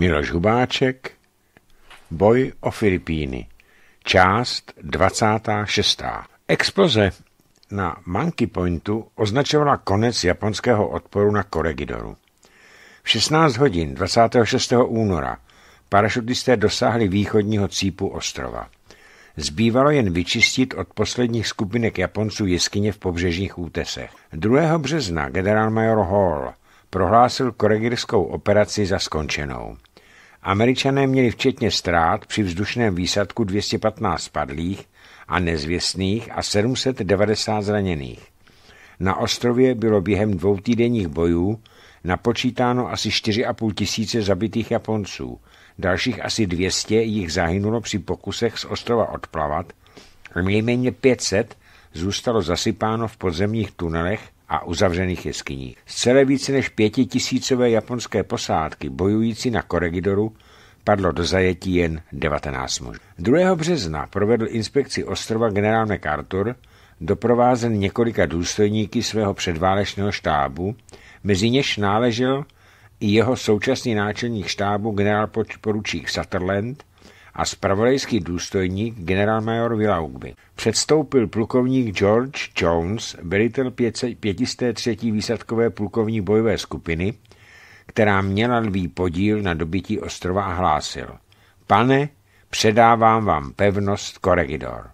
Miloš Hubáček Boj o Filipíny Část 26. Exploze na Monkey Pointu označovala konec japonského odporu na Koregidoru. V 16 hodin 26. února parašutisté dosáhli východního cípu ostrova. Zbývalo jen vyčistit od posledních skupinek Japonců jeskyně v pobřežních útesech. 2. března generálmajor Hall prohlásil koregirskou operaci za skončenou. Američané měli včetně ztrát při vzdušném výsadku 215 padlých a nezvěstných a 790 zraněných. Na ostrově bylo během dvou týdenních bojů napočítáno asi 4,5 tisíce zabitých Japonců, dalších asi 200 jich zahynulo při pokusech z ostrova odplavat a nejméně 500 zůstalo zasypáno v podzemních tunelech a uzavřených jeskyní. Z celé více než pětitisícové japonské posádky bojující na Koregidoru padlo do zajetí jen 19 mužů. 2. března provedl inspekci ostrova generál MacArthur, doprovázen několika důstojníky svého předválečného štábu, mezi něž náležel i jeho současný náčelník štábu generál poručík Sutherland, a spravodajský důstojník generálmajor Vilaugby. Předstoupil plukovník George Jones, velitel 503. výsadkové plukovní bojové skupiny, která měla lvý podíl na dobití ostrova a hlásil. Pane, předávám vám pevnost Corregidor.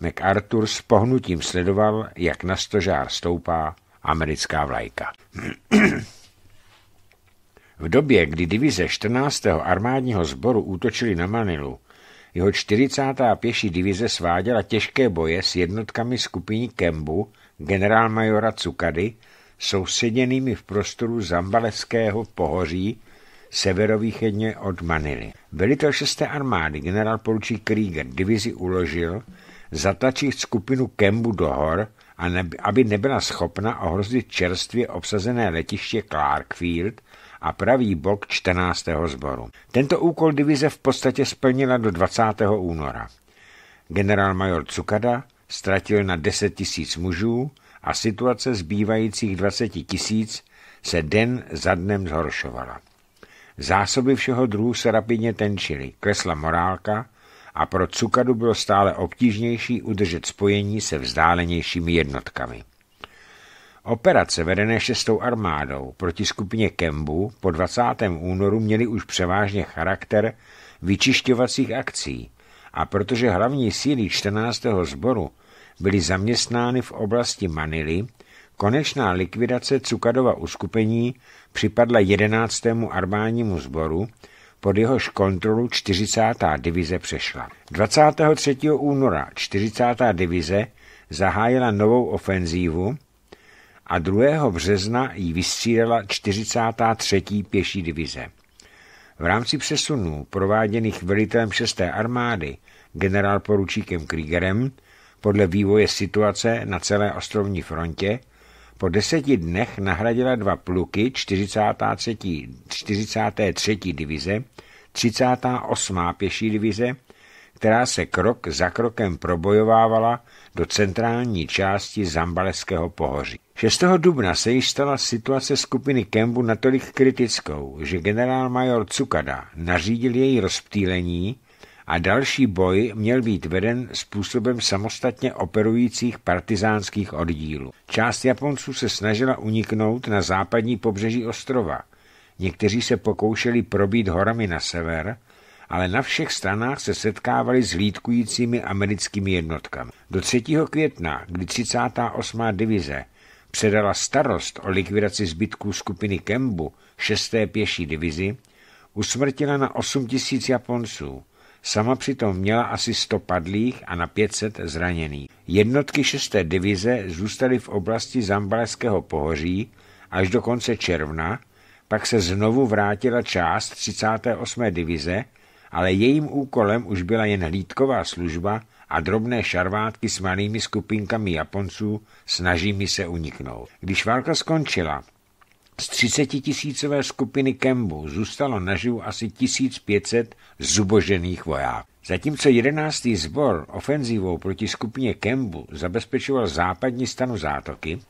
MacArthur s pohnutím sledoval, jak na stožár stoupá americká vlajka. V době, kdy divize 14. armádního sboru útočili na Manilu, jeho 40. pěší divize sváděla těžké boje s jednotkami skupiny Kembu, generálmajora Cukady, sousedněnými v prostoru Zambaleského pohoří severovýchodně od Manily. Velitel 6. armády generál poručík Krieger divizi uložil zatačit skupinu Kembu do hor, a aby nebyla schopna ohrozit čerstvě obsazené letiště Clarkfield – a pravý bok 14. sboru. Tento úkol divize v podstatě splnila do 20. února. Generálmajor Cukada ztratil na 10 tisíc mužů a situace zbývajících 20 tisíc se den za dnem zhoršovala. Zásoby všeho druhu se rapidně tenčily, klesla morálka a pro Cukadu bylo stále obtížnější udržet spojení se vzdálenějšími jednotkami. Operace vedené šestou armádou proti skupině Kembu po 20. únoru měly už převážně charakter vyčišťovacích akcí a protože hlavní síly 14. sboru byly zaměstnány v oblasti Manily, konečná likvidace Cukadova uskupení připadla 11. armádnímu sboru, pod jehož kontrolu 40. divize přešla. 23. února 40. divize zahájila novou ofenzívu, a 2. března ji vystřídala 43. pěší divize. V rámci přesunů prováděných velitelem 6. armády generál poručíkem Kriegerem podle vývoje situace na celé ostrovní frontě po deseti dnech nahradila dva pluky 43. 43. divize, 38. pěší divize, která se krok za krokem probojovávala do centrální části Zambaleského pohoří. 6. dubna se již stala situace skupiny Kembu natolik kritickou, že generál major Cukada nařídil její rozptýlení a další boj měl být veden způsobem samostatně operujících partizánských oddílů. Část Japonců se snažila uniknout na západní pobřeží ostrova. Někteří se pokoušeli probít horami na sever – ale na všech stranách se setkávali s hlídkujícími americkými jednotkami. Do 3. května, kdy 38. divize předala starost o likvidaci zbytků skupiny Kembu 6. pěší divizi, usmrtila na 8 tisíc Japonců. Sama přitom měla asi 100 padlých a na 500 zraněných. Jednotky 6. divize zůstaly v oblasti Zambaleského pohoří až do konce června, pak se znovu vrátila část 38. divize, ale jejím úkolem už byla jen hlídková služba a drobné šarvátky s malými skupinkami Japonců snažími se uniknout. Když válka skončila, z 30 tisícové skupiny Kembu zůstalo naživu asi 1500 zubožených vojáků. Zatímco 11. sbor ofenzivou proti skupině Kembu zabezpečoval západní stanu zátoky,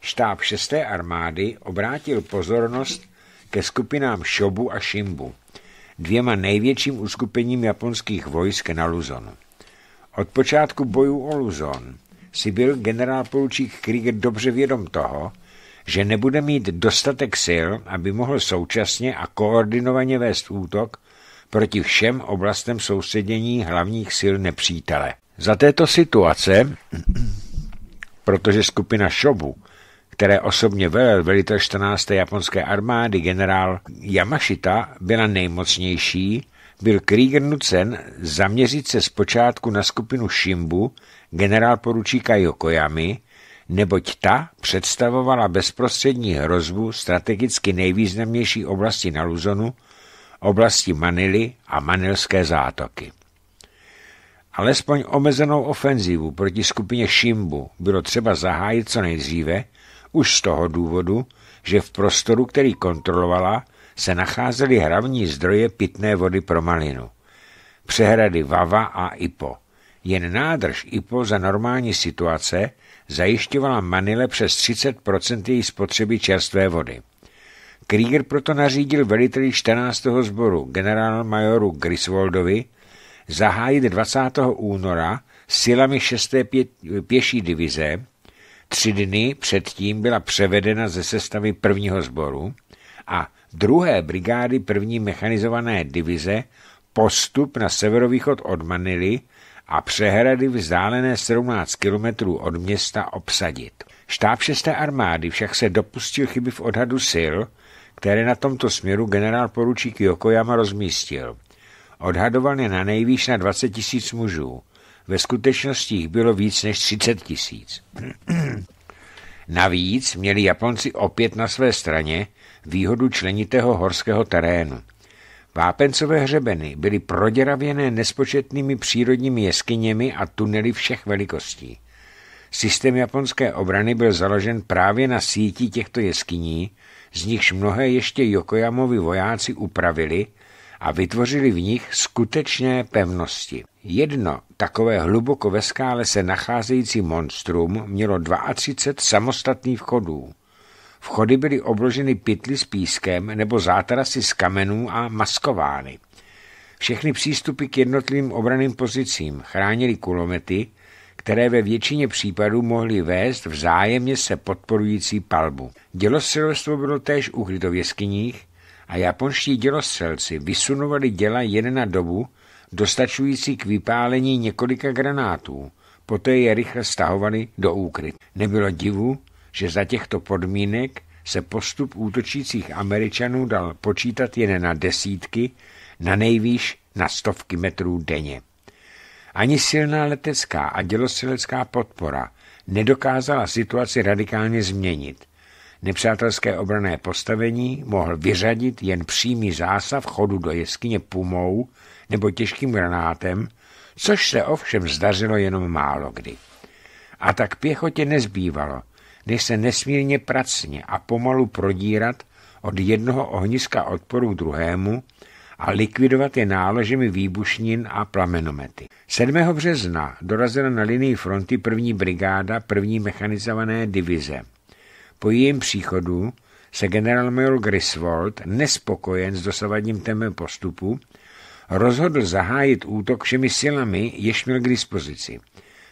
štáb 6. armády obrátil pozornost ke skupinám Šobu a Šimbu dvěma největším uskupením japonských vojsk na Luzon. Od počátku bojů o Luzon si byl generál poručík Krieger dobře vědom toho, že nebude mít dostatek sil, aby mohl současně a koordinovaně vést útok proti všem oblastem sousedění hlavních sil nepřítele. Za této situace, protože skupina Šobu které osobně velel velitel 14. japonské armády generál Yamashita, byla nejmocnější, byl Krieger nucen zaměřit se zpočátku na skupinu Shimbu generál poručíka Yokoyami, neboť ta představovala bezprostřední hrozbu strategicky nejvýznamnější oblasti na Luzonu, oblasti Manily a manilské zátoky. Alespoň omezenou ofenzivu proti skupině Šimbu bylo třeba zahájit co nejdříve, už z toho důvodu, že v prostoru, který kontrolovala, se nacházely hlavní zdroje pitné vody pro malinu. Přehrady Vava a Ipo. Jen nádrž Ipo za normální situace zajišťovala Manile přes 30% její spotřeby čerstvé vody. Krieger proto nařídil veliteli 14. sboru generálmajoru Griswoldovi zahájit 20. února silami 6. pěší divize tři dny předtím byla převedena ze sestavy prvního sboru a druhé brigády první mechanizované divize postup na severovýchod od Manily a přehrady vzdálené 17 kilometrů od města obsadit. Štáb 6. armády však se dopustil chyby v odhadu sil, které na tomto směru generál poručík Yokoyama rozmístil. Odhadoval je na nejvýš na 20 tisíc mužů. Ve skutečnosti jich bylo víc než 30 tisíc. Navíc měli Japonci opět na své straně výhodu členitého horského terénu. Vápencové hřebeny byly proděravěné nespočetnými přírodními jeskyněmi a tunely všech velikostí. Systém japonské obrany byl založen právě na síti těchto jeskyní, z nichž mnohé ještě Yokojamovi vojáci upravili a vytvořili v nich skutečné pevnosti. Jedno takové hluboko ve skále se nacházející monstrum mělo 32 samostatných vchodů. Vchody byly obloženy pytly s pískem nebo zátarasy z kamenů a maskovány. Všechny přístupy k jednotlivým obraným pozicím chránili kulomety, které ve většině případů mohly vést vzájemně se podporující palbu. Dělostřelstvo bylo též u v jeskyních, a japonští dělostřelci vysunovali děla jen na dobu, dostačující k vypálení několika granátů, poté je rychle stahovali do úkryt. Nebylo divu, že za těchto podmínek se postup útočících Američanů dal počítat jen na desítky, na nejvýš na stovky metrů denně. Ani silná letecká a dělostřelecká podpora nedokázala situaci radikálně změnit. Nepřátelské obrané postavení mohl vyřadit jen přímý zásah chodu do jeskyně pumou nebo těžkým granátem, což se ovšem zdařilo jenom málo kdy. A tak pěchotě nezbývalo, než se nesmírně pracně a pomalu prodírat od jednoho ohniska odporu k druhému a likvidovat je náložemi výbušnin a plamenomety. 7. března dorazila na linii fronty první brigáda první mechanizované divize – po jejím příchodu se generálmajor Griswold, nespokojen s dosavadním tempem postupu, rozhodl zahájit útok všemi silami, jež měl k dispozici.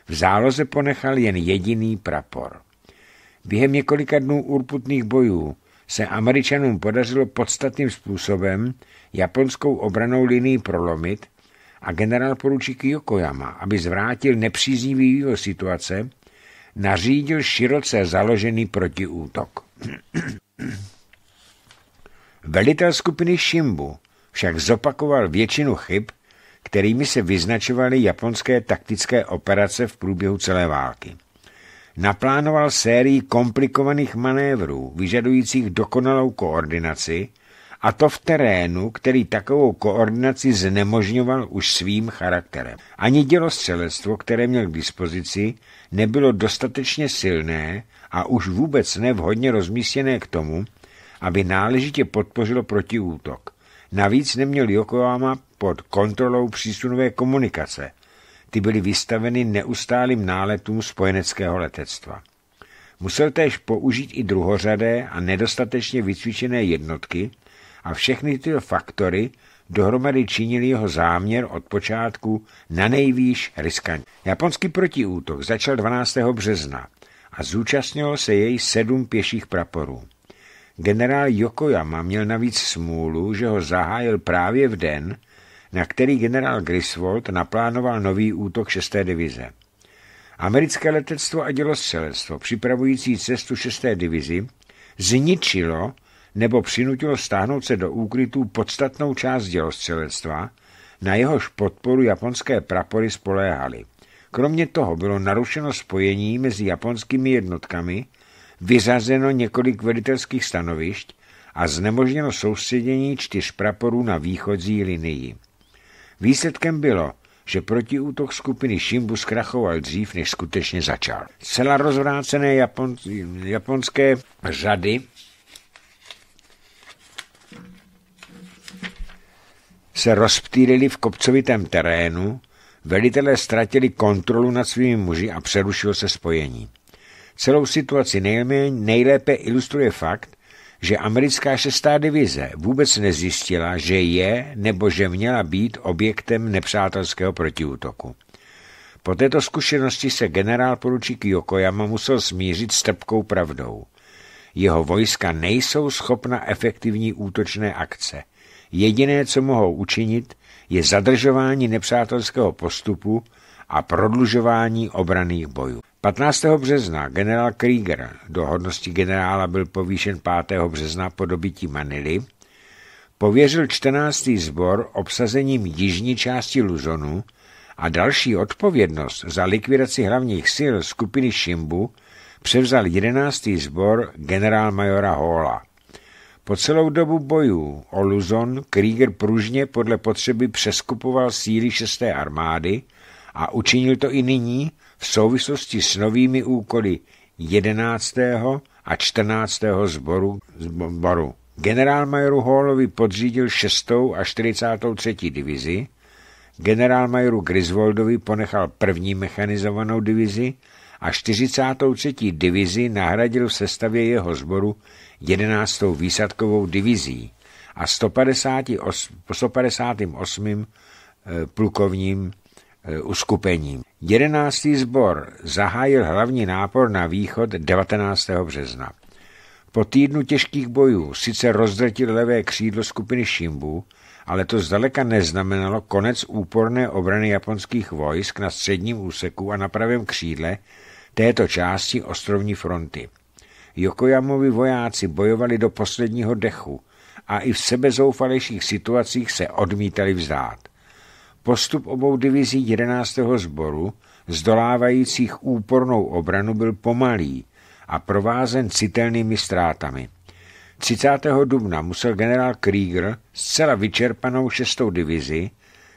V záloze ponechal jen jediný prapor. Během několika dnů urputných bojů se Američanům podařilo podstatným způsobem japonskou obranou linii prolomit a generál poručík Yokoyama, aby zvrátil nepříznivý vývoj situace, nařídil široce založený protiútok. Velitel skupiny Shimbu však zopakoval většinu chyb, kterými se vyznačovaly japonské taktické operace v průběhu celé války. Naplánoval sérii komplikovaných manévrů, vyžadujících dokonalou koordinaci, a to v terénu, který takovou koordinaci znemožňoval už svým charakterem. Ani dělostřelectvo, které měl k dispozici, nebylo dostatečně silné a už vůbec nevhodně rozmístěné k tomu, aby náležitě podpořilo protiútok. Navíc neměl Yokohama pod kontrolou přísunové komunikace. Ty byly vystaveny neustálým náletům spojeneckého letectva. Musel též použít i druhořadé a nedostatečně vycvičené jednotky, a všechny tyto faktory dohromady činili jeho záměr od počátku na nejvýš riskantní. Japonský protiútok začal 12. března a zúčastnilo se jej sedm pěších praporů. Generál Yokoyama měl navíc smůlu, že ho zahájil právě v den, na který generál Griswold naplánoval nový útok 6. divize. Americké letectvo a dělostřelectvo připravující cestu 6. divizi zničilo nebo přinutil stáhnout se do úkrytů podstatnou část dělostřelectva, na jehož podporu japonské prapory spoléhaly. Kromě toho bylo narušeno spojení mezi japonskými jednotkami, vyřazeno několik velitelských stanovišť a znemožněno soustředění čtyř praporů na východní linii. Výsledkem bylo, že protiútok skupiny Shimbu zkrachoval dřív, než skutečně začal. Celá rozvrácené Japon, japonské řady se rozptýlili v kopcovitém terénu, velitelé ztratili kontrolu nad svými muži a přerušilo se spojení. Celou situaci nejlépe ilustruje fakt, že americká šestá divize vůbec nezjistila, že je nebo že měla být objektem nepřátelského protiútoku. Po této zkušenosti se generál poručík Yokoyama musel smířit s trpkou pravdou. Jeho vojska nejsou schopna efektivní útočné akce. Jediné, co mohou učinit, je zadržování nepřátelského postupu a prodlužování obraných bojů. 15. března generál Krieger, do hodnosti generála byl povýšen 5. března po dobití Manily, pověřil 14. sbor obsazením jižní části Luzonu a další odpovědnost za likvidaci hlavních sil skupiny Šimbu převzal 11. sbor generálmajora Hola. Po celou dobu bojů o Luzon Krieger pružně podle potřeby přeskupoval síly šesté armády a učinil to i nyní v souvislosti s novými úkoly 11. a 14. zboru. sboru. Generálmajoru Hallovi podřídil 6. a 43. divizi, generálmajoru Griswoldovi ponechal první mechanizovanou divizi a 43. divizi nahradil v sestavě jeho sboru 11. výsadkovou divizí a 158, 158. Eh, plukovním eh, uskupením. 11. sbor zahájil hlavní nápor na východ 19. března. Po týdnu těžkých bojů sice rozdrtil levé křídlo skupiny Šimbu, ale to zdaleka neznamenalo konec úporné obrany japonských vojsk na středním úseku a na pravém křídle, této části ostrovní fronty. Jokojamovi vojáci bojovali do posledního dechu a i v sebezoufalejších situacích se odmítali vzdát. Postup obou divizí 11. sboru, zdolávajících úpornou obranu, byl pomalý a provázen citelnými ztrátami. 30. dubna musel generál Krieger zcela vyčerpanou šestou divizi,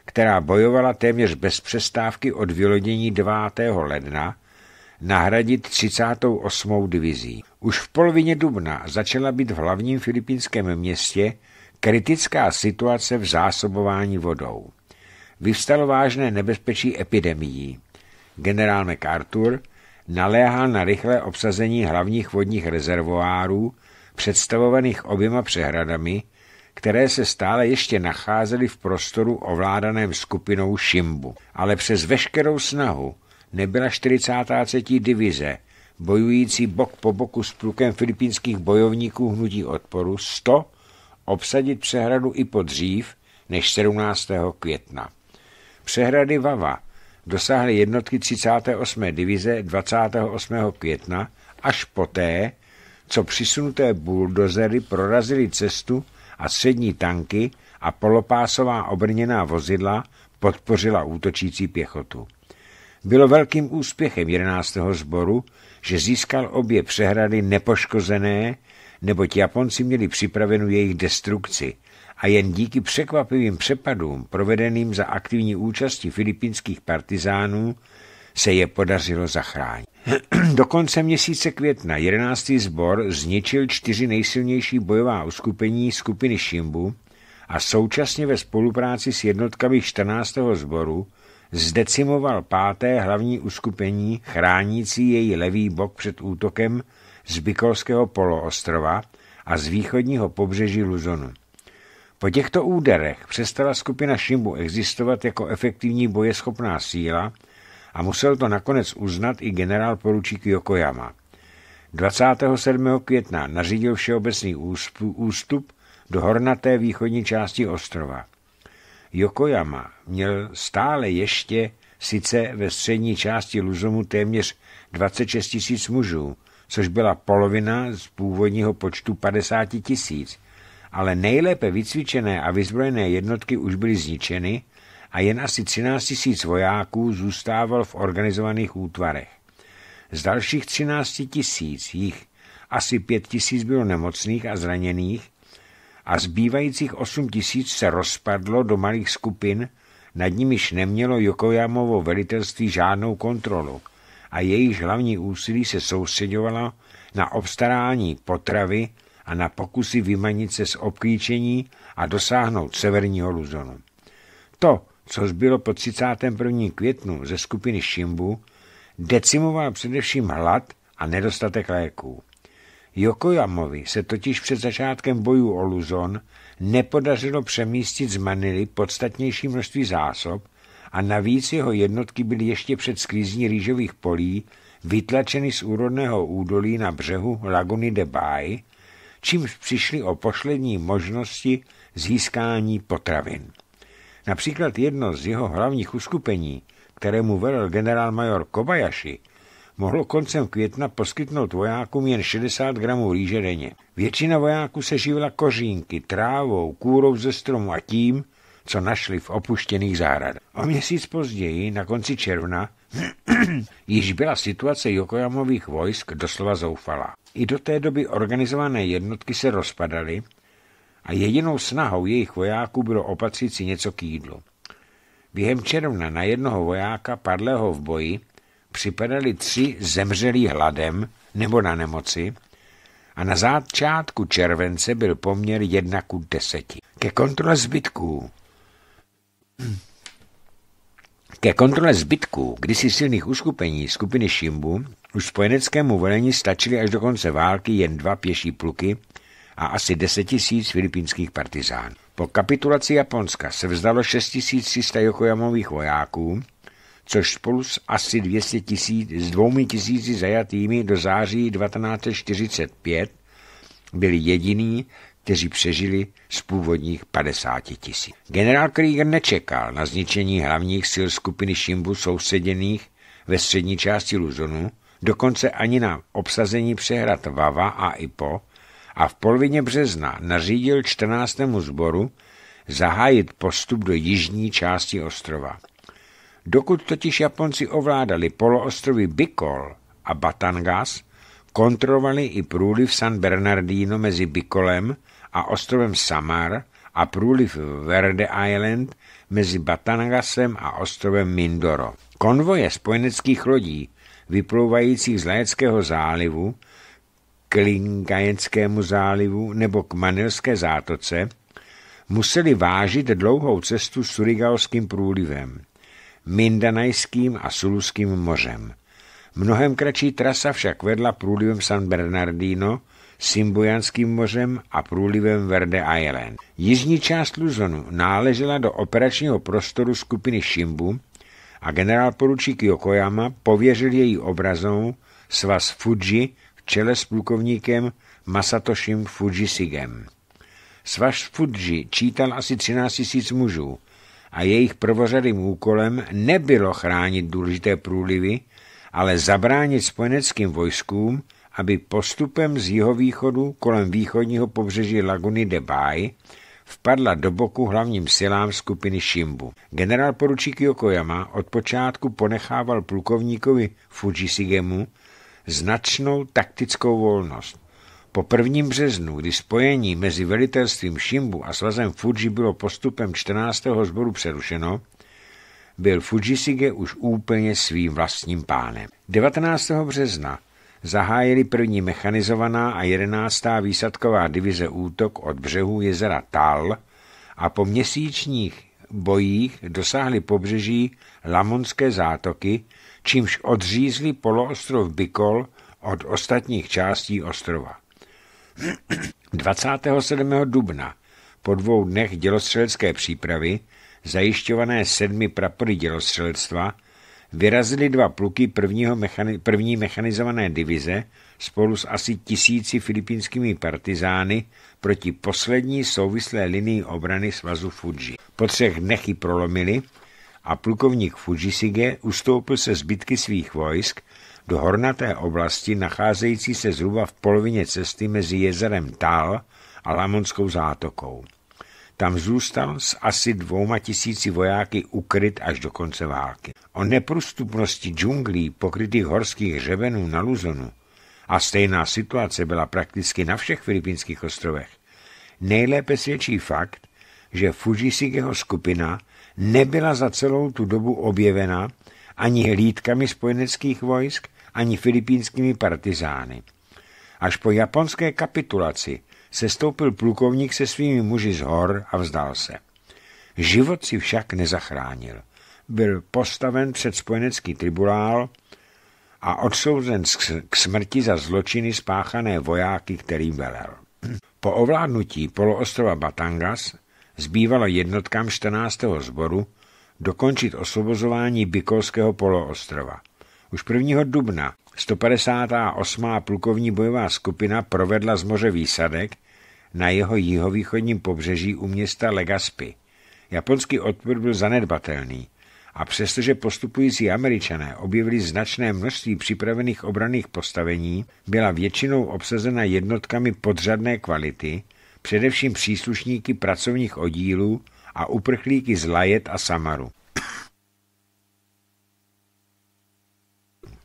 která bojovala téměř bez přestávky od vylodění 9. ledna, nahradit 38. divizí. Už v polovině dubna začala být v hlavním filipínském městě kritická situace v zásobování vodou. Vyvstalo vážné nebezpečí epidemií. Generál MacArthur naléhal na rychlé obsazení hlavních vodních rezervoárů, představovaných oběma přehradami, které se stále ještě nacházely v prostoru ovládaném skupinou Šimbu. Ale přes veškerou snahu nebyla 43. divize, bojující bok po boku s plukem filipínských bojovníků hnutí odporu 100 obsadit přehradu i podřív než 17. května. Přehrady Vava dosáhly jednotky 38. divize 28. května až poté, co přisunuté buldozery prorazily cestu a střední tanky a polopásová obrněná vozidla podpořila útočící pěchotu. Bylo velkým úspěchem 11. sboru, že získal obě přehrady nepoškozené, neboť Japonci měli připravenu jejich destrukci a jen díky překvapivým přepadům provedeným za aktivní účasti filipínských partizánů se je podařilo zachránit. Do konce měsíce května 11. sbor zničil čtyři nejsilnější bojová uskupení skupiny Šimbu a současně ve spolupráci s jednotkami 14. sboru zdecimoval páté hlavní uskupení chránící její levý bok před útokem z Bikolského poloostrova a z východního pobřeží Luzonu. Po těchto úderech přestala skupina Šimbu existovat jako efektivní bojeschopná síla a musel to nakonec uznat i generál poručík Yokoyama. 27. května nařídil všeobecný ústup do hornaté východní části ostrova. Yokoyama měl stále ještě, sice ve střední části Luzomu téměř 26 tisíc mužů, což byla polovina z původního počtu 50 tisíc, ale nejlépe vycvičené a vyzbrojené jednotky už byly zničeny a jen asi 13 tisíc vojáků zůstával v organizovaných útvarech. Z dalších 13 tisíc jich asi 5 tisíc bylo nemocných a zraněných a zbývajících 8 tisíc se rozpadlo do malých skupin, nad nimiž nemělo Yokoyamovo velitelství žádnou kontrolu a jejich hlavní úsilí se soustředovalo na obstarání potravy a na pokusy vymanit se z obklíčení a dosáhnout severního Luzonu. To, co zbylo po 31. květnu ze skupiny Šimbu, decimoval především hlad a nedostatek léků. Jokojamovi se totiž před začátkem bojů o Luzon nepodařilo přemístit z Manily podstatnější množství zásob a navíc jeho jednotky byly ještě před sklízní rýžových polí vytlačeny z úrodného údolí na břehu Lagony de Bay, čímž přišli o poslední možnosti získání potravin. Například jedno z jeho hlavních uskupení, kterému velel generál major Kobayashi, mohlo koncem května poskytnout vojákům jen 60 gramů rýže denně. Většina vojáků se živila kořínky, trávou, kůrou ze stromu a tím, co našli v opuštěných zahradách. O měsíc později, na konci června, již byla situace Jokojamových vojsk doslova zoufalá. I do té doby organizované jednotky se rozpadaly a jedinou snahou jejich vojáků bylo opatřit si něco k jídlu. Během června na jednoho vojáka padlého v boji připadali tři zemřelí hladem nebo na nemoci a na začátku července byl poměr 1 ku 10. Ke kontrole zbytků ke kontrole zbytků kdysi silných uskupení skupiny Šimbu už spojeneckému velení stačily až do konce války jen dva pěší pluky a asi 10 tisíc filipínských partizánů. Po kapitulaci Japonska se vzdalo 6300 Yokoyamových vojáků což spolu s asi 200 tisíc, s dvoumi tisíci zajatými do září 1945 byli jediní, kteří přežili z původních 50 tisíc. Generál Krieger nečekal na zničení hlavních sil skupiny Šimbu sousedených ve střední části Luzonu, dokonce ani na obsazení přehrad Vava a Ipo a v polovině března nařídil 14. sboru zahájit postup do jižní části ostrova. Dokud totiž Japonci ovládali poloostrovy Bikol a Batangas, kontrolovali i průliv San Bernardino mezi Bikolem a ostrovem Samar a průliv Verde Island mezi Batangasem a ostrovem Mindoro. Konvoje spojeneckých lodí vyplouvajících z Lajeckého zálivu k Lingajenskému zálivu nebo k Manilské zátoce museli vážit dlouhou cestu Surigalským průlivem. Mindanajským a Suluským mořem. Mnohem kratší trasa však vedla průlivem San Bernardino, Simbojanským mořem a průlivem Verde Island. Jižní část Luzonu náležela do operačního prostoru skupiny Shimbu a generál poručík Yokoyama pověřil její obrazou svaz Fuji v čele s plukovníkem Masatoshim Fujisigem. Svaz Fuji čítal asi 13 000 mužů, a jejich prvořadým úkolem nebylo chránit důležité průlivy, ale zabránit spojeneckým vojskům, aby postupem z jihovýchodu kolem východního pobřeží laguny Bay vpadla do boku hlavním silám skupiny Shimbu. Generál poručík Yokoyama od počátku ponechával plukovníkovi Fujisigemu značnou taktickou volnost. Po prvním březnu, kdy spojení mezi velitelstvím Šimbu a svazem Fuji bylo postupem 14. sboru přerušeno, byl Fujisige už úplně svým vlastním pánem. 19. března zahájili první mechanizovaná a 11. výsadková divize útok od břehu jezera Tal a po měsíčních bojích dosáhli pobřeží Lamonské zátoky, čímž odřízli poloostrov Bikol od ostatních částí ostrova. 27. dubna po dvou dnech dělostřelecké přípravy, zajišťované sedmi prapory dělostřelectva, vyrazily dva pluky prvního mechani- první mechanizované divize spolu s asi tisíci filipínskými partizány proti poslední souvislé linii obrany svazu Fuji. Po třech dnech ji prolomili a plukovník Fujisige ustoupil se zbytky svých vojsk do hornaté oblasti nacházející se zhruba v polovině cesty mezi jezerem Tal a Lamonskou zátokou. Tam zůstal s asi dvouma tisíci vojáky ukryt až do konce války. O neprostupnosti džunglí pokrytých horských hřebenů na Luzonu a stejná situace byla prakticky na všech filipínských ostrovech. Nejlépe svědčí fakt, že jeho skupina nebyla za celou tu dobu objevena ani hlídkami spojeneckých vojsk, ani filipínskými partizány. Až po japonské kapitulaci se stoupil plukovník se svými muži z hor a vzdal se. Život si však nezachránil. Byl postaven před spojenecký tribunál a odsouzen k smrti za zločiny spáchané vojáky, kterým velel. Po ovládnutí poloostrova Batangas zbývalo jednotkám 14. sboru dokončit osvobozování Bikolského poloostrova. Už 1. dubna 158. plukovní bojová skupina provedla z moře výsadek na jeho jihovýchodním pobřeží u města Legaspi. Japonský odpor byl zanedbatelný a přestože postupující američané objevili značné množství připravených obraných postavení, byla většinou obsazena jednotkami podřadné kvality, především příslušníky pracovních oddílů a uprchlíky z Lajet a Samaru.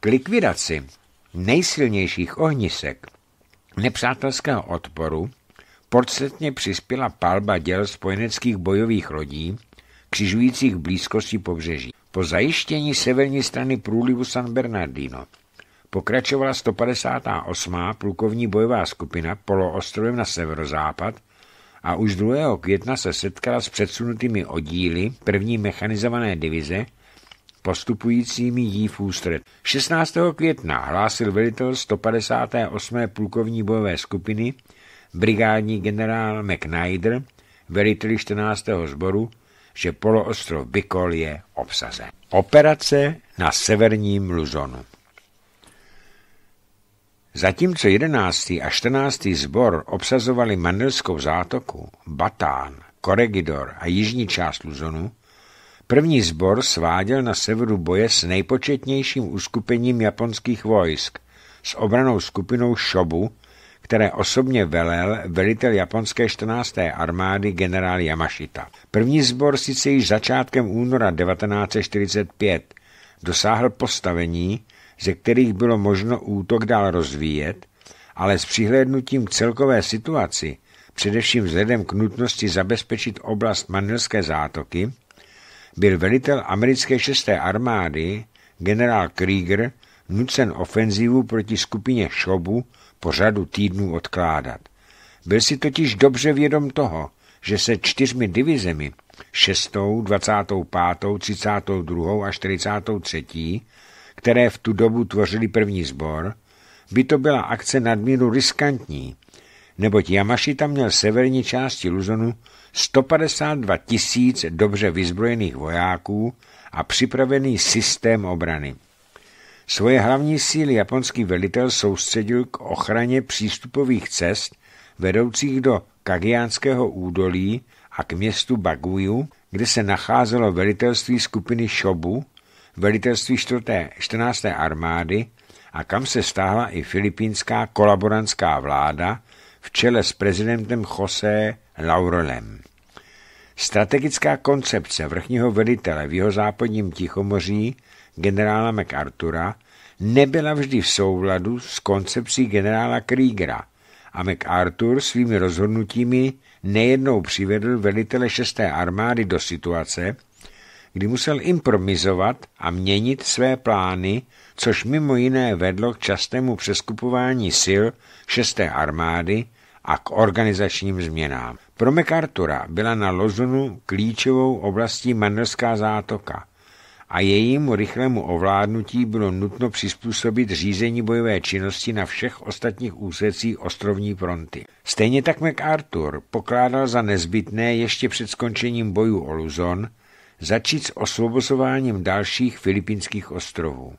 K likvidaci nejsilnějších ohnisek nepřátelského odporu podstatně přispěla palba děl spojeneckých bojových lodí, křižujících blízkosti pobřeží. Po zajištění severní strany průlivu San Bernardino pokračovala 158. plukovní bojová skupina poloostrovem na severozápad a už 2. května se setkala s předsunutými oddíly první mechanizované divize postupujícími jí v ústřed. 16. května hlásil velitel 158. plukovní bojové skupiny brigádní generál McNider veliteli 14. sboru, že poloostrov Bikol je obsazen. Operace na severním Luzonu Zatímco 11. a 14. sbor obsazovali Mandelskou zátoku, Batán, Koregidor a jižní část Luzonu, První sbor sváděl na severu boje s nejpočetnějším uskupením japonských vojsk, s obranou skupinou Shobu, které osobně velel velitel japonské 14. armády generál Yamashita. První sbor sice již začátkem února 1945 dosáhl postavení, ze kterých bylo možno útok dál rozvíjet, ale s přihlédnutím celkové situaci, především vzhledem k nutnosti zabezpečit oblast Manilské zátoky, byl velitel americké šesté armády generál Krieger nucen ofenzivu proti skupině Šobu po řadu týdnů odkládat. Byl si totiž dobře vědom toho, že se čtyřmi divizemi 6., 25., 32. a 43., které v tu dobu tvořili první sbor, by to byla akce nadmíru riskantní, neboť Yamashita měl severní části Luzonu 152 tisíc dobře vyzbrojených vojáků a připravený systém obrany. Svoje hlavní síly japonský velitel soustředil k ochraně přístupových cest vedoucích do Kagiánského údolí a k městu Baguju, kde se nacházelo velitelství skupiny Shobu, velitelství 14. armády a kam se stáhla i filipínská kolaborantská vláda čele s prezidentem José Laurelem. Strategická koncepce vrchního velitele v jeho západním Tichomoří generála MacArthura nebyla vždy v souladu s koncepcí generála Kriegera a MacArthur svými rozhodnutími nejednou přivedl velitele 6. armády do situace, kdy musel improvizovat a měnit své plány, což mimo jiné vedlo k častému přeskupování sil 6. armády a k organizačním změnám. Pro MacArthura byla na Lozunu klíčovou oblastí Mandelská zátoka a jejímu rychlému ovládnutí bylo nutno přizpůsobit řízení bojové činnosti na všech ostatních úsecích ostrovní fronty. Stejně tak MacArthur pokládal za nezbytné ještě před skončením bojů o Luzon začít s osvobozováním dalších filipínských ostrovů.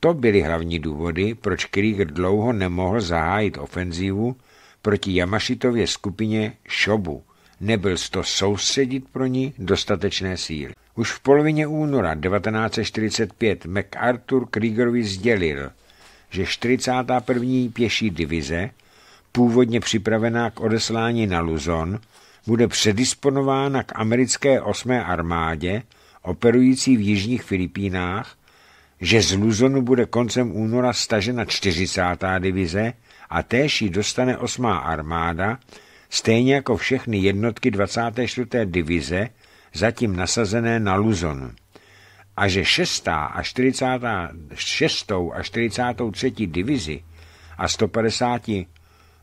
To byly hlavní důvody, proč Krieger dlouho nemohl zahájit ofenzívu, proti Jamašitově skupině Šobu. Nebyl z to soustředit pro ní dostatečné síly. Už v polovině února 1945 MacArthur Kriegerovi sdělil, že 41. pěší divize, původně připravená k odeslání na Luzon, bude předisponována k americké 8. armádě, operující v jižních Filipínách, že z Luzonu bude koncem února stažena 40. divize, a též ji dostane 8. armáda, stejně jako všechny jednotky 24. divize, zatím nasazené na Luzon. A že 6. a 40. 6. a 43. divizi a 150,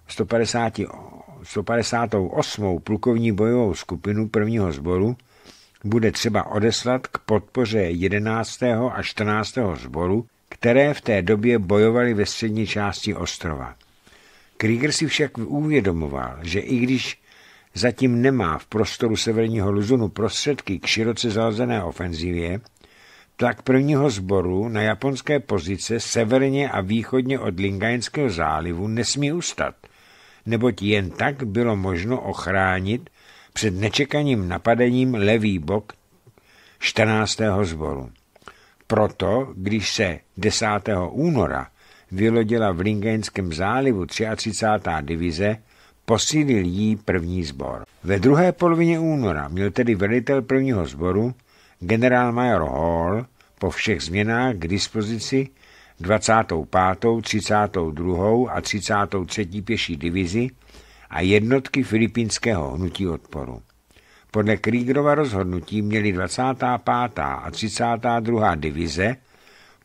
150, 158. plukovní bojovou skupinu prvního sboru bude třeba odeslat k podpoře 11. a 14. sboru, které v té době bojovaly ve střední části ostrova. Krieger si však uvědomoval, že i když zatím nemá v prostoru severního Luzunu prostředky k široce zalzené ofenzivě, tlak prvního sboru na japonské pozice severně a východně od Lingajenského zálivu nesmí ustat, neboť jen tak bylo možno ochránit před nečekaným napadením levý bok 14. sboru. Proto, když se 10. února vylodila v Lingenském zálivu 33. divize, posílil jí první sbor. Ve druhé polovině února měl tedy velitel prvního sboru, generálmajor Hall, po všech změnách k dispozici 25., 32. a 33. pěší divizi a jednotky filipínského hnutí odporu. Podle Kriegerova rozhodnutí měly 25. a 32. divize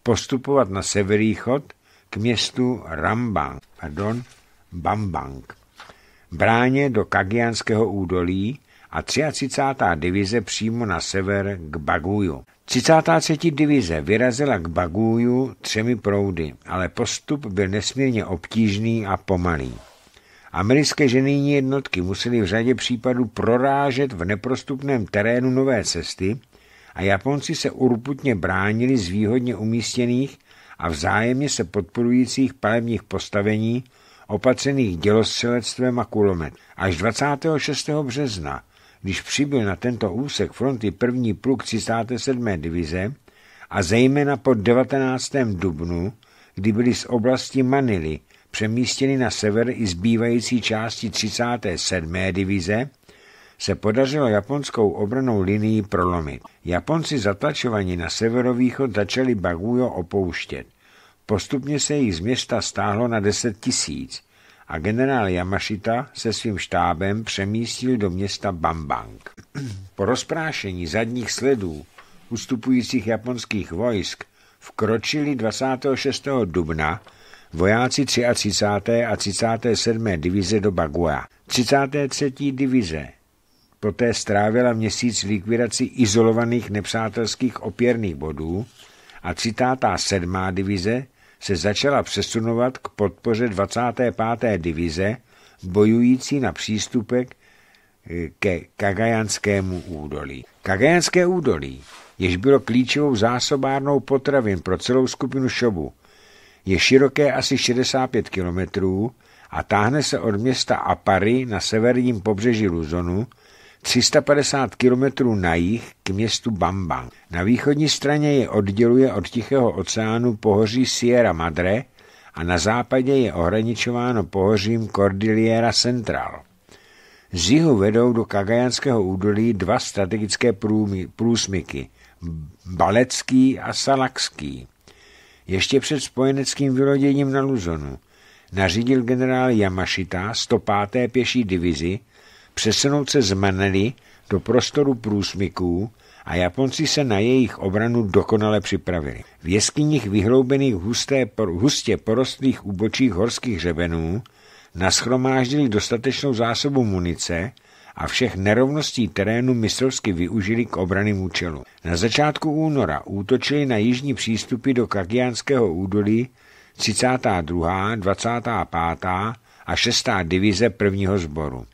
postupovat na severý chod k městu Rambang, pardon, Bambang, bráně do Kagianského údolí a 33. divize přímo na sever k Baguju. 33. divize vyrazila k Baguju třemi proudy, ale postup byl nesmírně obtížný a pomalý. Americké ženýní jednotky musely v řadě případů prorážet v neprostupném terénu nové cesty a Japonci se urputně bránili z výhodně umístěných a vzájemně se podporujících palebních postavení opatřených dělostřelectvem a kulomet. Až 26. března, když přibyl na tento úsek fronty první pluk 37. divize a zejména po 19. dubnu, kdy byly z oblasti Manily přemístěny na sever i zbývající části 37. divize, se podařilo japonskou obranou linii prolomit. Japonci zatlačovaní na severovýchod začali Bagujo opouštět. Postupně se jich z města stáhlo na 10 tisíc a generál Yamashita se svým štábem přemístil do města Bambang. Po rozprášení zadních sledů ustupujících japonských vojsk vkročili 26. dubna vojáci 33. a 37. divize do Bagua. 33. divize Poté strávila měsíc likvidací izolovaných nepřátelských opěrných bodů a 37. divize se začala přesunovat k podpoře 25. divize bojující na přístupek eh, ke Kagajanskému údolí. Kagajanské údolí, jež bylo klíčovou zásobárnou potravin pro celou skupinu Šobu, je široké asi 65 kilometrů a táhne se od města Apary na severním pobřeží Luzonu 350 kilometrů na jih k městu Bambang. Na východní straně je odděluje od Tichého oceánu pohoří Sierra Madre a na západě je ohraničováno pohořím Cordillera Central. Z jihu vedou do Kagajanského údolí dva strategické průmy, průsmyky – Balecký a Salakský. Ještě před spojeneckým vyloděním na Luzonu nařídil generál Yamashita 105. pěší divizi – přesunout se z Manely do prostoru průsmyků a Japonci se na jejich obranu dokonale připravili. V jeskyních vyhloubených husté, hustě porostlých úbočích horských řebenů naschromáždili dostatečnou zásobu munice a všech nerovností terénu mistrovsky využili k obraným účelu. Na začátku února útočili na jižní přístupy do Kagiánského údolí 32., 25. a 6. divize prvního sboru.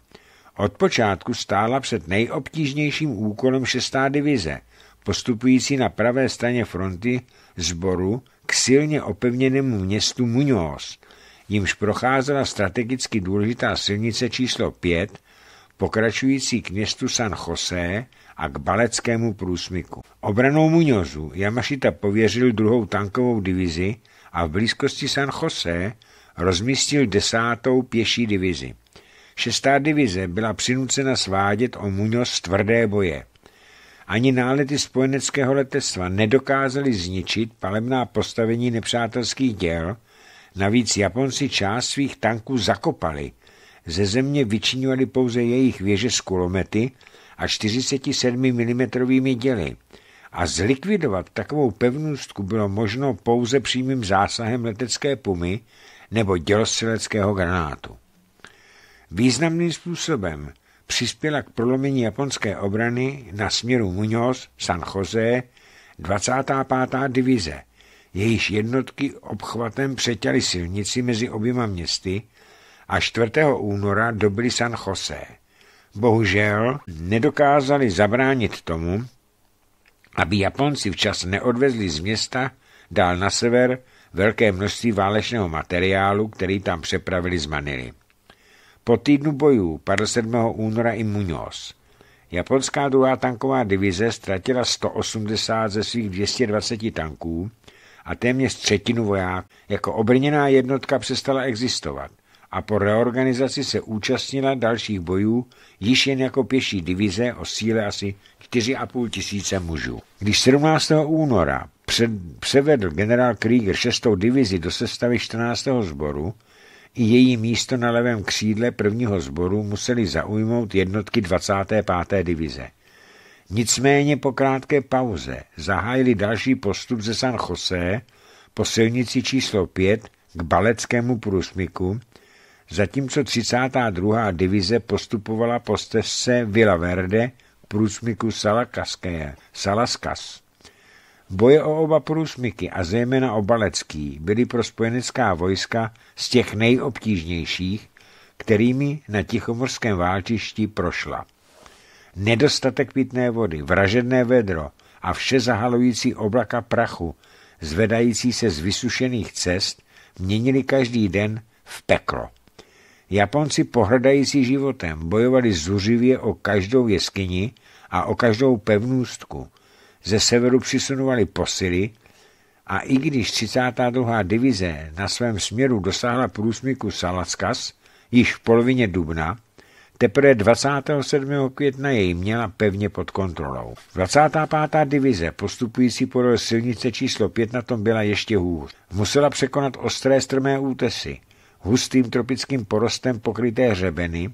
Od počátku stála před nejobtížnějším úkolem šestá divize, postupující na pravé straně fronty zboru k silně opevněnému městu Muñoz, jimž procházela strategicky důležitá silnice číslo 5, pokračující k městu San José a k baleckému průsmyku. Obranou Muñozu Yamashita pověřil druhou tankovou divizi a v blízkosti San José rozmístil desátou pěší divizi. Šestá divize byla přinucena svádět o Muñoz tvrdé boje. Ani nálety spojeneckého letectva nedokázaly zničit palemná postavení nepřátelských děl, navíc Japonci část svých tanků zakopali. Ze země vyčinovali pouze jejich věže z kulomety a 47 mm děly a zlikvidovat takovou pevnostku bylo možno pouze přímým zásahem letecké pumy nebo dělostřeleckého granátu významným způsobem přispěla k prolomení japonské obrany na směru Muñoz San Jose 25. divize, jejíž jednotky obchvatem přetěly silnici mezi oběma městy a 4. února dobili San Jose. Bohužel nedokázali zabránit tomu, aby Japonci včas neodvezli z města dál na sever velké množství válečného materiálu, který tam přepravili z Manily. Po týdnu bojů padl 7. února i Muñoz. Japonská druhá tanková divize ztratila 180 ze svých 220 tanků a téměř třetinu vojáků. Jako obrněná jednotka přestala existovat a po reorganizaci se účastnila dalších bojů již jen jako pěší divize o síle asi 4,5 tisíce mužů. Když 17. února před, převedl generál Krieger 6. divizi do sestavy 14. sboru, i její místo na levém křídle prvního sboru museli zaujmout jednotky 25. divize. Nicméně po krátké pauze zahájili další postup ze San Jose po silnici číslo 5 k baleckému průsmyku, zatímco 32. divize postupovala po stezce Villa Verde k průsmyku Salacaskeje, Salaskas. Boje o oba průsmyky a zejména o Balecký byly pro spojenecká vojska z těch nejobtížnějších, kterými na Tichomorském válčišti prošla. Nedostatek pitné vody, vražedné vedro a vše zahalující oblaka prachu, zvedající se z vysušených cest, měnili každý den v peklo. Japonci pohrdající životem bojovali zuřivě o každou jeskyni a o každou pevnůstku – ze severu přisunovaly posily a i když 32. divize na svém směru dosáhla průsmyku Salackas již v polovině dubna, Teprve 27. května jej měla pevně pod kontrolou. 25. divize, postupující podle silnice číslo 5, na tom byla ještě hůř. Musela překonat ostré strmé útesy, hustým tropickým porostem pokryté hřebeny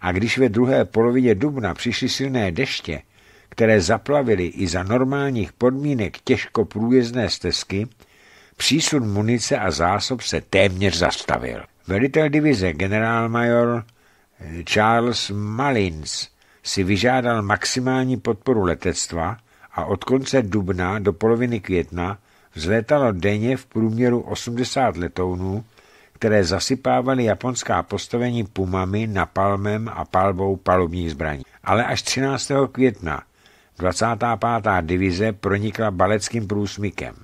a když ve druhé polovině dubna přišly silné deště, které zaplavily i za normálních podmínek těžko průjezdné stezky, přísun munice a zásob se téměř zastavil. Velitel divize generálmajor eh, Charles Malins si vyžádal maximální podporu letectva a od konce dubna do poloviny května vzlétalo denně v průměru 80 letounů, které zasypávaly japonská postavení pumami, napalmem a palbou palubních zbraní. Ale až 13. května 25. divize pronikla baleckým průsmykem.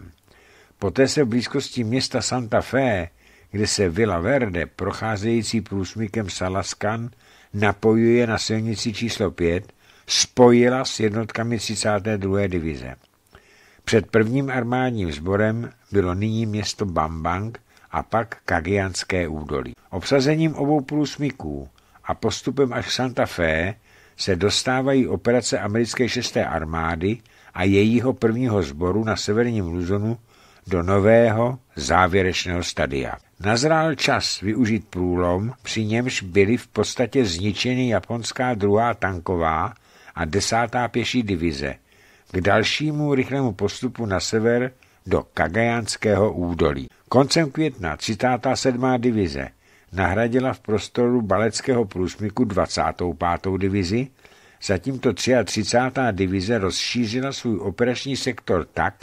Poté se v blízkosti města Santa Fe, kde se Villa Verde, procházející průsmykem Salaskan, napojuje na silnici číslo 5, spojila s jednotkami 32. divize. Před prvním armádním sborem bylo nyní město Bambang a pak Kagianské údolí. Obsazením obou průsmyků a postupem až Santa Fe se dostávají operace americké šesté armády a jejího prvního sboru na severním Luzonu do nového závěrečného stadia. Nazrál čas využít průlom, při němž byly v podstatě zničeny japonská druhá tanková a desátá pěší divize k dalšímu rychlému postupu na sever do Kagajanského údolí. Koncem května 37. divize nahradila v prostoru baleckého průsmyku 25. divizi, zatímco 33. divize rozšířila svůj operační sektor tak,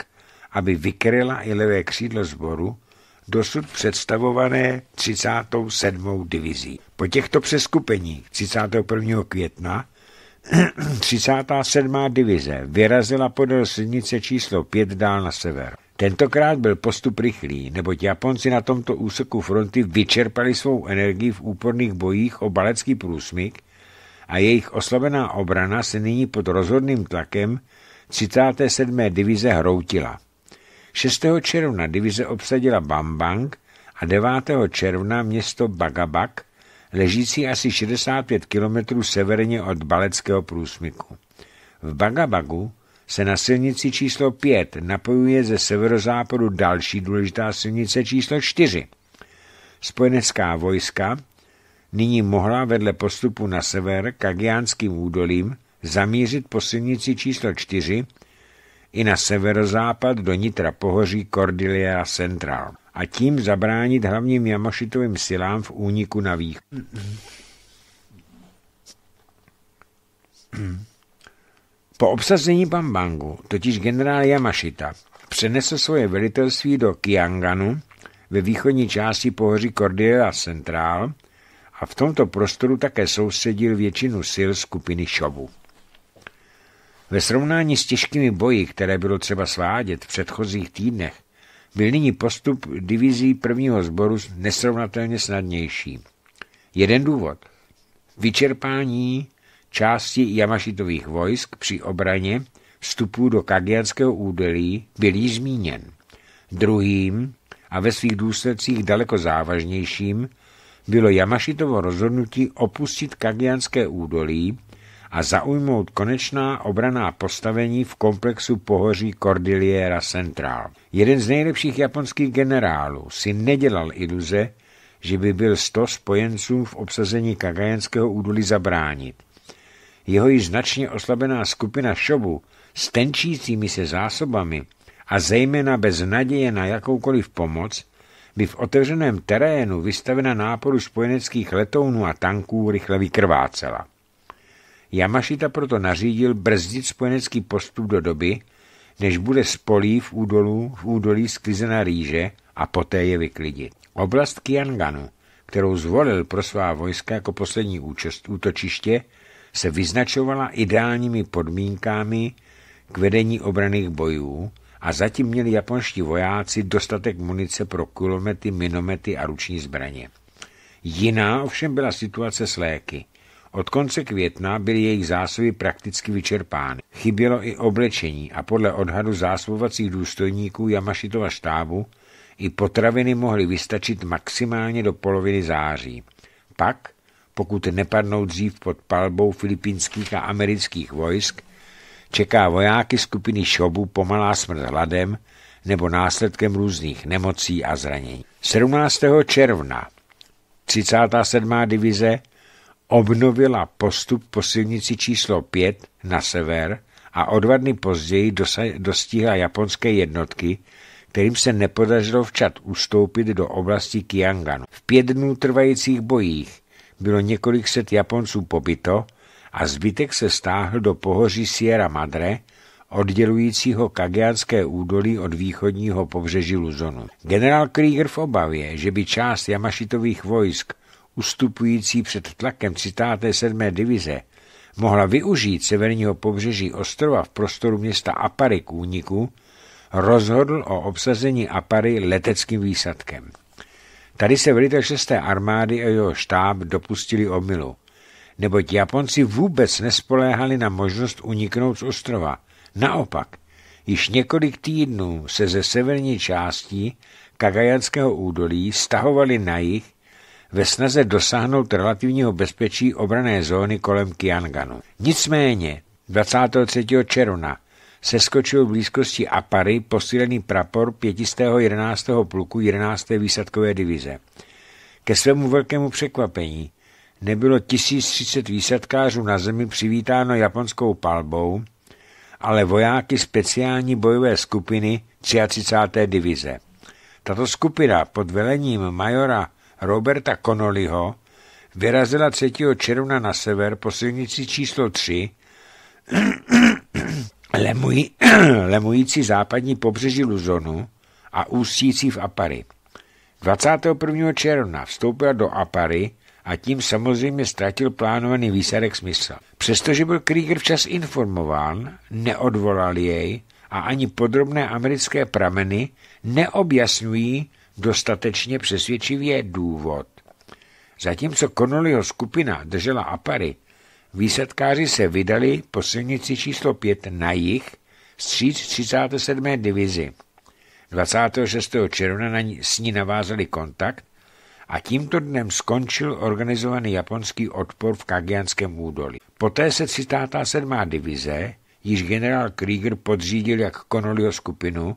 aby vykryla i levé křídlo sboru, dosud představované 37. divizí. Po těchto přeskupeních 31. května 37. divize vyrazila podél silnice číslo 5 dál na sever. Tentokrát byl postup rychlý, neboť Japonci na tomto úseku fronty vyčerpali svou energii v úporných bojích o balecký průsmyk a jejich oslabená obrana se nyní pod rozhodným tlakem 37. divize hroutila. 6. června divize obsadila Bambang a 9. června město Bagabak, ležící asi 65 km severně od baleckého průsmyku. V Bagabagu se na silnici číslo 5 napojuje ze severozápadu další důležitá silnice číslo 4. Spojenecká vojska nyní mohla vedle postupu na sever k Agiánským údolím zamířit po silnici číslo 4 i na severozápad do nitra pohoří Cordillera Central a tím zabránit hlavním Jamašitovým silám v úniku na východ. Po obsazení Bambangu totiž generál Yamashita přenesl svoje velitelství do Kianganu ve východní části pohoří Cordillera Central a v tomto prostoru také soustředil většinu sil skupiny Šobu. Ve srovnání s těžkými boji, které bylo třeba svádět v předchozích týdnech, byl nyní postup divizí prvního sboru nesrovnatelně snadnější. Jeden důvod. Vyčerpání Části Jamašitových vojsk při obraně vstupu do Kagianského údelí byl již zmíněn. Druhým a ve svých důsledcích daleko závažnějším bylo Jamašitovo rozhodnutí opustit Kagianské údolí a zaujmout konečná obraná postavení v komplexu pohoří Cordillera Central. Jeden z nejlepších japonských generálů si nedělal iluze, že by byl sto spojencům v obsazení Kagajanského údolí zabránit jeho již značně oslabená skupina šobu s tenčícími se zásobami a zejména bez naděje na jakoukoliv pomoc by v otevřeném terénu vystavena náporu spojeneckých letounů a tanků rychle vykrvácela. Yamashita proto nařídil brzdit spojenecký postup do doby, než bude spolí v, údolu v údolí sklizena rýže a poté je vyklidit. Oblast Kianganu, kterou zvolil pro svá vojska jako poslední účast, útočiště, se vyznačovala ideálními podmínkami k vedení obraných bojů a zatím měli japonští vojáci dostatek munice pro kulomety, minomety a ruční zbraně. Jiná ovšem byla situace s léky. Od konce května byly jejich zásoby prakticky vyčerpány. Chybělo i oblečení a podle odhadu zásobovacích důstojníků Yamashitova štábu i potraviny mohly vystačit maximálně do poloviny září. Pak pokud nepadnou dřív pod palbou filipínských a amerických vojsk, čeká vojáky skupiny Šobu pomalá smrt hladem nebo následkem různých nemocí a zranění. 17. června 37. divize obnovila postup po silnici číslo 5 na sever a o dva dny později dostihla japonské jednotky, kterým se nepodařilo včas ustoupit do oblasti Kianganu. V pět dnů trvajících bojích bylo několik set Japonců pobyto a zbytek se stáhl do pohoří Sierra Madre, oddělujícího Kageánské údolí od východního pobřeží Luzonu. Generál Krieger v obavě, že by část Jamašitových vojsk, ustupující před tlakem 37. divize, mohla využít severního pobřeží ostrova v prostoru města Apary k úniku, rozhodl o obsazení Apary leteckým výsadkem. Tady se velitel 6. armády a jeho štáb dopustili omylu, neboť Japonci vůbec nespoléhali na možnost uniknout z ostrova. Naopak, již několik týdnů se ze severní části Kagajanského údolí stahovali na jich ve snaze dosáhnout relativního bezpečí obrané zóny kolem Kianganu. Nicméně 23. června seskočil v blízkosti Apary posílený prapor 511. pluku 11. výsadkové divize. Ke svému velkému překvapení nebylo 1030 výsadkářů na zemi přivítáno japonskou palbou, ale vojáky speciální bojové skupiny 33. divize. Tato skupina pod velením majora Roberta Connollyho vyrazila 3. června na sever po silnici číslo 3 lemují, lemující západní pobřeží Luzonu a ústící v Apary. 21. června vstoupil do Apary a tím samozřejmě ztratil plánovaný výsadek smysl. Přestože byl Krieger včas informován, neodvolal jej a ani podrobné americké prameny neobjasňují dostatečně přesvědčivě důvod. Zatímco Connollyho skupina držela Apary, Výsadkáři se vydali po silnici číslo 5 na jih stříc 37. divizi. 26. června na ní, s ní navázali kontakt a tímto dnem skončil organizovaný japonský odpor v Kagianském údolí. Poté se 37. divize, již generál Krieger podřídil jak Konolio skupinu,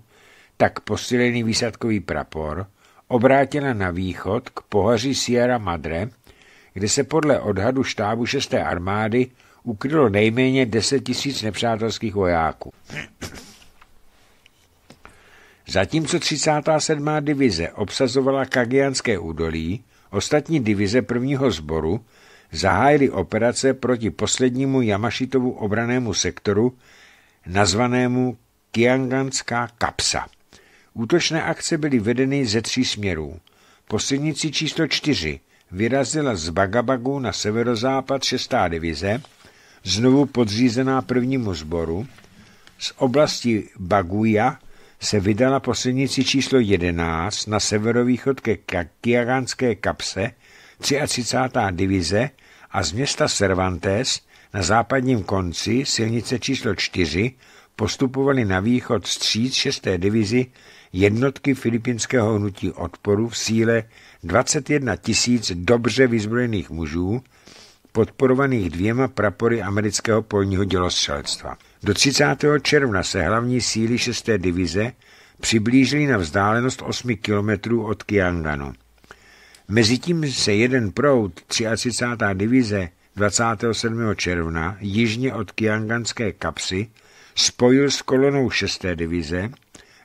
tak posílený výsadkový prapor, obrátila na východ k pohaří Sierra Madre kde se podle odhadu štábu 6. armády ukrylo nejméně 10 tisíc nepřátelských vojáků. Zatímco 37. divize obsazovala Kagianské údolí, ostatní divize prvního sboru zahájily operace proti poslednímu Yamashitovu obranému sektoru nazvanému Kianganská kapsa. Útočné akce byly vedeny ze tří směrů. Po číslo 4 vyrazila z Bagabagu na severozápad 6. divize, znovu podřízená prvnímu sboru, z oblasti Baguja se vydala po silnici číslo 11 na severovýchod ke Kiaranské kapse 33. divize a z města Cervantes na západním konci silnice číslo 4 postupovaly na východ stříc 6. divizi jednotky filipinského hnutí odporu v síle 21 tisíc dobře vyzbrojených mužů, podporovaných dvěma prapory amerického polního dělostřelectva. Do 30. června se hlavní síly 6. divize přiblížily na vzdálenost 8 kilometrů od Kianganu. Mezitím se jeden proud 33. divize 27. června jižně od Kianganské kapsy spojil s kolonou 6. divize,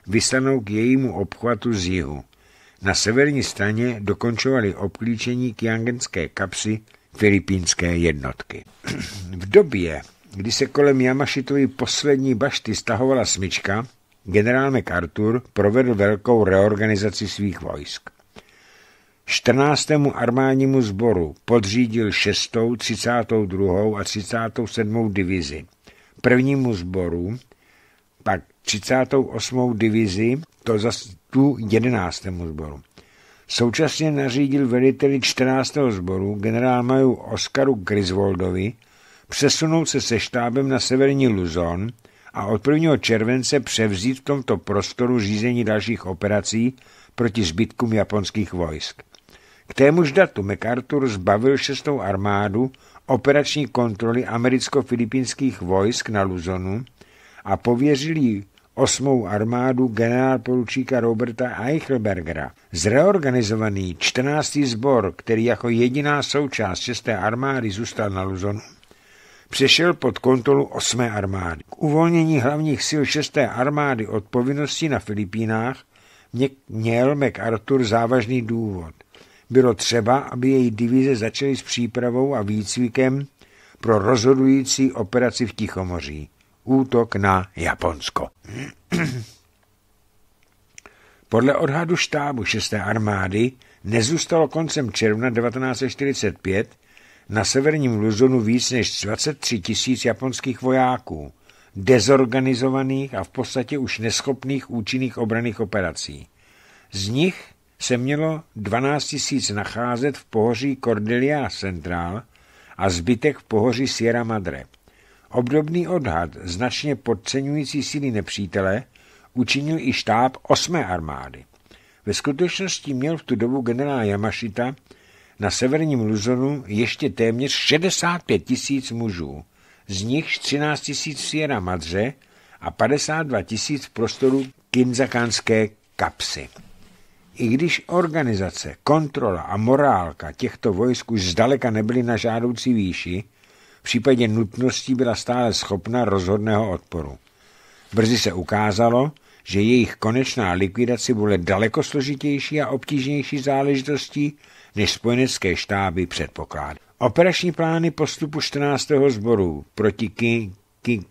vyslanou k jejímu obchvatu z jihu. Na severní straně dokončovali obklíčení kiangenské kapsy filipínské jednotky. V době, kdy se kolem Yamashitovi poslední bašty stahovala smyčka, generál MacArthur provedl velkou reorganizaci svých vojsk. 14. armádnímu sboru podřídil 6., 32. a 37. divizi prvnímu sboru, pak 38. divizi, to zase tu 11. sboru. Současně nařídil veliteli 14. sboru generálmaju Oskaru Griswoldovi přesunout se se štábem na severní Luzon a od 1. července převzít v tomto prostoru řízení dalších operací proti zbytkům japonských vojsk. K témuž datu MacArthur zbavil 6. armádu operační kontroly americko-filipínských vojsk na Luzonu a pověřil jí osmou armádu generálporučíka Roberta Eichelbergera. Zreorganizovaný 14. sbor, který jako jediná součást 6. armády zůstal na Luzonu, přešel pod kontrolu 8. armády. K uvolnění hlavních sil 6. armády od povinností na Filipínách měl MacArthur závažný důvod – bylo třeba, aby její divize začaly s přípravou a výcvikem pro rozhodující operaci v Tichomoří. Útok na Japonsko. Podle odhadu štábu 6. armády nezůstalo koncem června 1945 na severním Luzonu víc než 23 tisíc japonských vojáků, dezorganizovaných a v podstatě už neschopných účinných obraných operací. Z nich se mělo 12 000 nacházet v pohoří Cordelia Central a zbytek v pohoří Sierra Madre. Obdobný odhad, značně podceňující síly nepřítele, učinil i štáb 8. armády. Ve skutečnosti měl v tu dobu generál Yamashita na severním Luzonu ještě téměř 65 tisíc mužů, z nichž 13 tisíc v Sierra Madre a 52 tisíc v prostoru kinzakánské kapsy. I když organizace, kontrola a morálka těchto vojsk už zdaleka nebyly na žádoucí výši, v případě nutnosti byla stále schopna rozhodného odporu. Brzy se ukázalo, že jejich konečná likvidace bude daleko složitější a obtížnější záležitostí, než spojenecké štáby předpokládaly. Operační plány postupu 14. sboru proti ki, ki,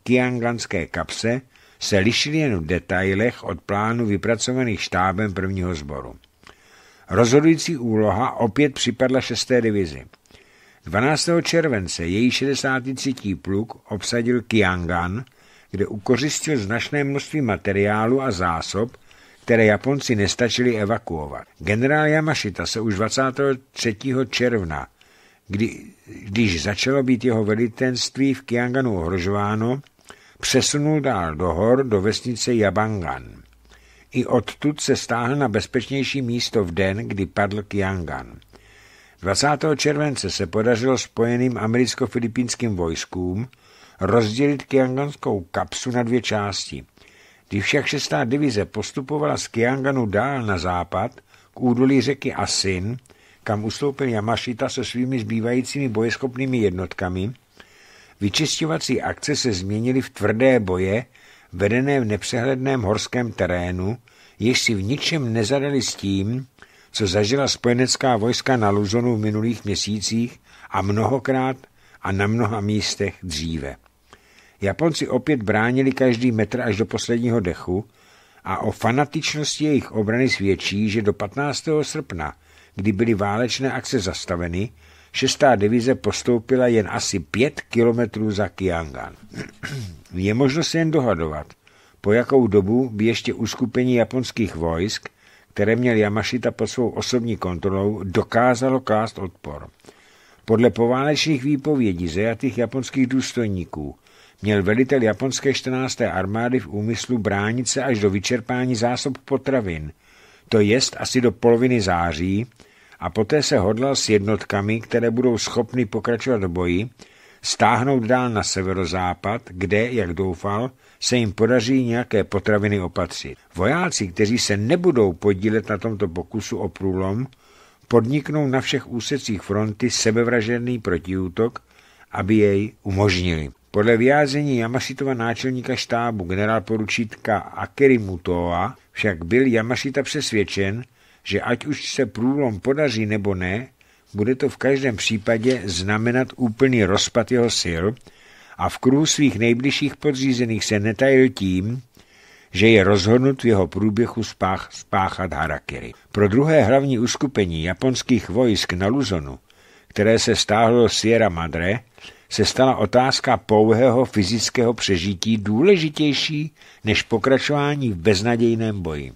kapse se lišily jen v detailech od plánu vypracovaných štábem prvního sboru. Rozhodující úloha opět připadla 6. divizi. 12. července její 63. pluk obsadil Kiangan, kde ukořistil značné množství materiálu a zásob, které Japonci nestačili evakuovat. Generál Yamashita se už 23. června, kdy, když začalo být jeho velitelství v Kianganu ohrožováno, přesunul dál do hor do vesnice Jabangan. I odtud se stáhl na bezpečnější místo v den, kdy padl Kiangan. 20. července se podařilo spojeným americko-filipínským vojskům rozdělit Kianganskou kapsu na dvě části. Když však 6. divize postupovala z Kianganu dál na západ k údolí řeky Asin, kam ustoupil Yamashita se svými zbývajícími bojeschopnými jednotkami, Vyčistěvací akce se změnily v tvrdé boje, vedené v nepřehledném horském terénu, jež si v ničem nezadali s tím, co zažila spojenecká vojska na Luzonu v minulých měsících a mnohokrát a na mnoha místech dříve. Japonci opět bránili každý metr až do posledního dechu a o fanatičnosti jejich obrany svědčí, že do 15. srpna, kdy byly válečné akce zastaveny, Šestá divize postoupila jen asi pět kilometrů za Kiangan. Je možno se jen dohadovat, po jakou dobu by ještě uskupení japonských vojsk, které měl Yamashita pod svou osobní kontrolou, dokázalo klást odpor. Podle poválečných výpovědí zajatých japonských důstojníků měl velitel japonské 14. armády v úmyslu bránit se až do vyčerpání zásob potravin, to jest asi do poloviny září, a poté se hodlal s jednotkami, které budou schopny pokračovat v boji, stáhnout dál na severozápad, kde, jak doufal, se jim podaří nějaké potraviny opatřit. Vojáci, kteří se nebudou podílet na tomto pokusu o průlom, podniknou na všech úsecích fronty sebevražedný protiútok, aby jej umožnili. Podle vyjádření Yamashitova náčelníka štábu generál poručítka Akerimutoa však byl Yamashita přesvědčen, že ať už se průlom podaří nebo ne, bude to v každém případě znamenat úplný rozpad jeho sil a v kruhu svých nejbližších podřízených se netajil tím, že je rozhodnut v jeho průběhu spách, spáchat harakiri. Pro druhé hlavní uskupení japonských vojsk na Luzonu, které se stáhlo Sierra Madre, se stala otázka pouhého fyzického přežití důležitější než pokračování v beznadějném boji.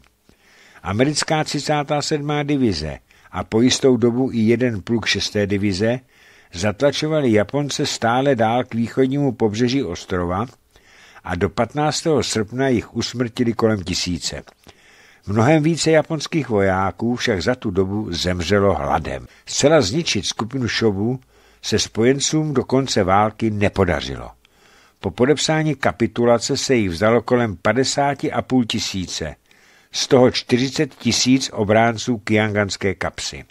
Americká 37. divize a po jistou dobu i jeden pluk 6. divize zatlačovali Japonce stále dál k východnímu pobřeží ostrova a do 15. srpna jich usmrtili kolem tisíce. Mnohem více japonských vojáků však za tu dobu zemřelo hladem. Zcela zničit skupinu šovů se spojencům do konce války nepodařilo. Po podepsání kapitulace se jich vzalo kolem 50,5 tisíce z toho 40 tisíc obránců kianganské kapsy.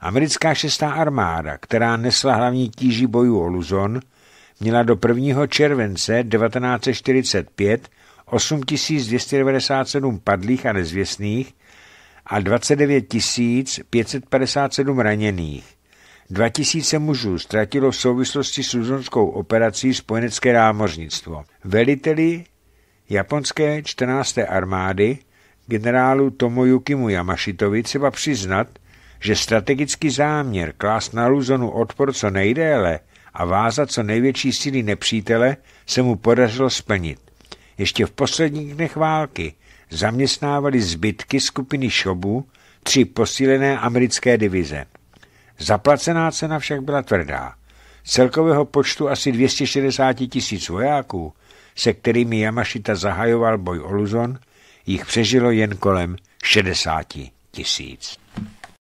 Americká šestá armáda, která nesla hlavní tíži bojů o Luzon, měla do 1. července 1945 8297 padlých a nezvěstných a 29 557 raněných. 2000 mužů ztratilo v souvislosti s luzonskou operací spojenecké námořnictvo. Veliteli japonské 14. armády generálu Tomojukimu Yamashitovi třeba přiznat, že strategický záměr klást na Luzonu odpor co nejdéle a vázat co největší síly nepřítele se mu podařilo splnit. Ještě v posledních dnech války zaměstnávali zbytky skupiny Šobu tři posílené americké divize. Zaplacená cena však byla tvrdá. Celkového počtu asi 260 tisíc vojáků, se kterými Yamashita zahajoval boj o Luzon, jich přežilo jen kolem 60 tisíc.